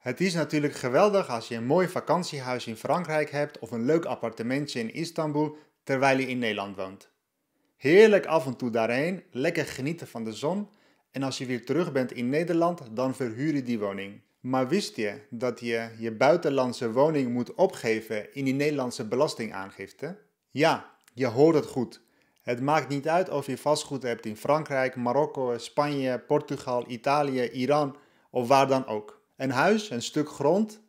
Het is natuurlijk geweldig als je een mooi vakantiehuis in Frankrijk hebt of een leuk appartementje in Istanbul terwijl je in Nederland woont. Heerlijk af en toe daarheen, lekker genieten van de zon en als je weer terug bent in Nederland dan verhuur je die woning. Maar wist je dat je je buitenlandse woning moet opgeven in die Nederlandse belastingaangifte? Ja, je hoort het goed. Het maakt niet uit of je vastgoed hebt in Frankrijk, Marokko, Spanje, Portugal, Italië, Iran of waar dan ook. Een huis, een stuk grond,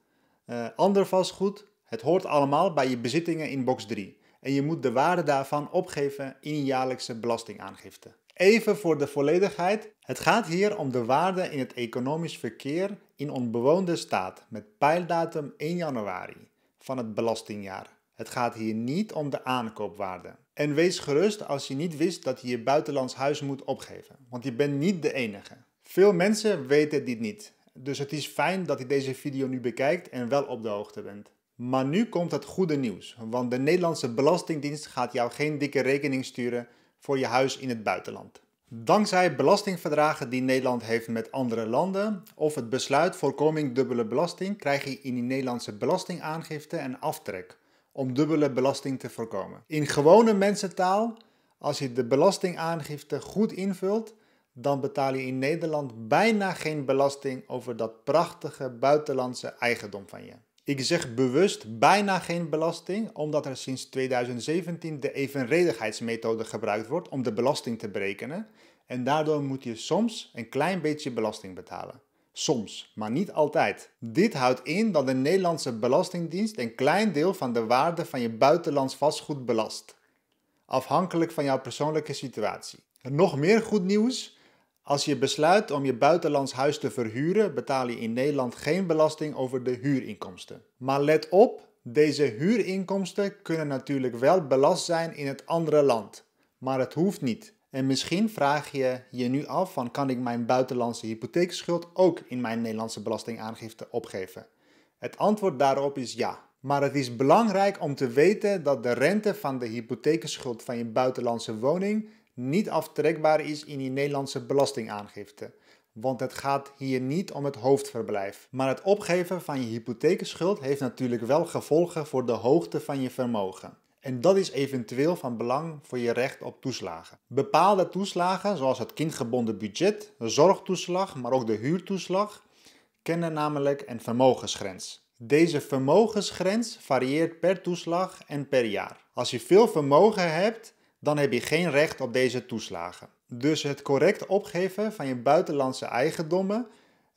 eh, ander vastgoed, het hoort allemaal bij je bezittingen in box 3. En je moet de waarde daarvan opgeven in je jaarlijkse belastingaangifte. Even voor de volledigheid, het gaat hier om de waarde in het economisch verkeer in onbewoonde staat met pijldatum 1 januari van het belastingjaar. Het gaat hier niet om de aankoopwaarde. En wees gerust als je niet wist dat je je buitenlands huis moet opgeven, want je bent niet de enige. Veel mensen weten dit niet. Dus het is fijn dat je deze video nu bekijkt en wel op de hoogte bent. Maar nu komt het goede nieuws, want de Nederlandse Belastingdienst gaat jou geen dikke rekening sturen voor je huis in het buitenland. Dankzij belastingverdragen die Nederland heeft met andere landen of het besluit voorkoming dubbele belasting krijg je in die Nederlandse belastingaangifte een aftrek om dubbele belasting te voorkomen. In gewone mensentaal, als je de belastingaangifte goed invult, dan betaal je in Nederland bijna geen belasting over dat prachtige buitenlandse eigendom van je. Ik zeg bewust bijna geen belasting, omdat er sinds 2017 de evenredigheidsmethode gebruikt wordt om de belasting te berekenen. En daardoor moet je soms een klein beetje belasting betalen. Soms, maar niet altijd. Dit houdt in dat de Nederlandse Belastingdienst een klein deel van de waarde van je buitenlands vastgoed belast. Afhankelijk van jouw persoonlijke situatie. nog meer goed nieuws. Als je besluit om je buitenlands huis te verhuren, betaal je in Nederland geen belasting over de huurinkomsten. Maar let op, deze huurinkomsten kunnen natuurlijk wel belast zijn in het andere land. Maar het hoeft niet. En misschien vraag je je nu af van kan ik mijn buitenlandse hypotheekschuld ook in mijn Nederlandse belastingaangifte opgeven? Het antwoord daarop is ja. Maar het is belangrijk om te weten dat de rente van de hypotheekschuld van je buitenlandse woning niet aftrekbaar is in je Nederlandse belastingaangifte. Want het gaat hier niet om het hoofdverblijf. Maar het opgeven van je hypotheekschuld heeft natuurlijk wel gevolgen voor de hoogte van je vermogen. En dat is eventueel van belang voor je recht op toeslagen. Bepaalde toeslagen, zoals het kindgebonden budget, de zorgtoeslag, maar ook de huurtoeslag, kennen namelijk een vermogensgrens. Deze vermogensgrens varieert per toeslag en per jaar. Als je veel vermogen hebt, dan heb je geen recht op deze toeslagen. Dus het correct opgeven van je buitenlandse eigendommen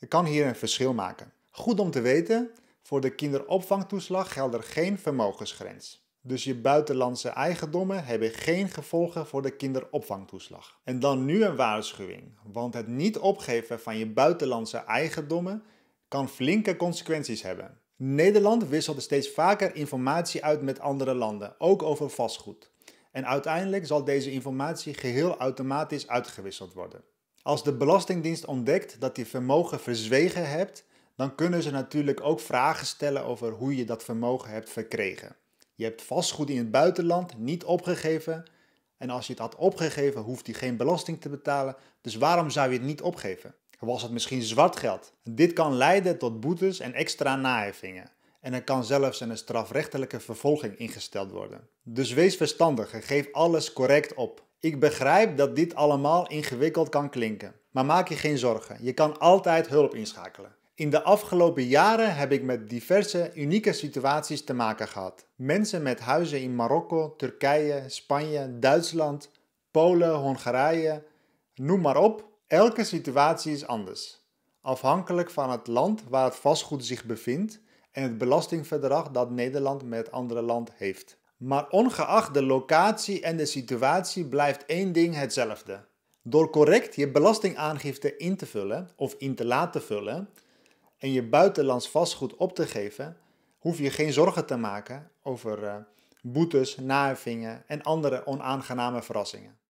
kan hier een verschil maken. Goed om te weten, voor de kinderopvangtoeslag geldt er geen vermogensgrens. Dus je buitenlandse eigendommen hebben geen gevolgen voor de kinderopvangtoeslag. En dan nu een waarschuwing, want het niet opgeven van je buitenlandse eigendommen kan flinke consequenties hebben. Nederland wisselt steeds vaker informatie uit met andere landen, ook over vastgoed en uiteindelijk zal deze informatie geheel automatisch uitgewisseld worden. Als de Belastingdienst ontdekt dat je vermogen verzwegen hebt, dan kunnen ze natuurlijk ook vragen stellen over hoe je dat vermogen hebt verkregen. Je hebt vastgoed in het buitenland niet opgegeven en als je het had opgegeven hoeft hij geen belasting te betalen, dus waarom zou je het niet opgeven? Was het misschien zwart geld? Dit kan leiden tot boetes en extra naheffingen en er kan zelfs een strafrechtelijke vervolging ingesteld worden. Dus wees verstandig en geef alles correct op. Ik begrijp dat dit allemaal ingewikkeld kan klinken, maar maak je geen zorgen. Je kan altijd hulp inschakelen. In de afgelopen jaren heb ik met diverse unieke situaties te maken gehad. Mensen met huizen in Marokko, Turkije, Spanje, Duitsland, Polen, Hongarije, noem maar op. Elke situatie is anders. Afhankelijk van het land waar het vastgoed zich bevindt en het belastingverdrag dat Nederland met andere land heeft. Maar ongeacht de locatie en de situatie blijft één ding hetzelfde. Door correct je belastingaangifte in te vullen of in te laten vullen en je buitenlands vastgoed op te geven, hoef je geen zorgen te maken over eh, boetes, naheffingen en andere onaangename verrassingen.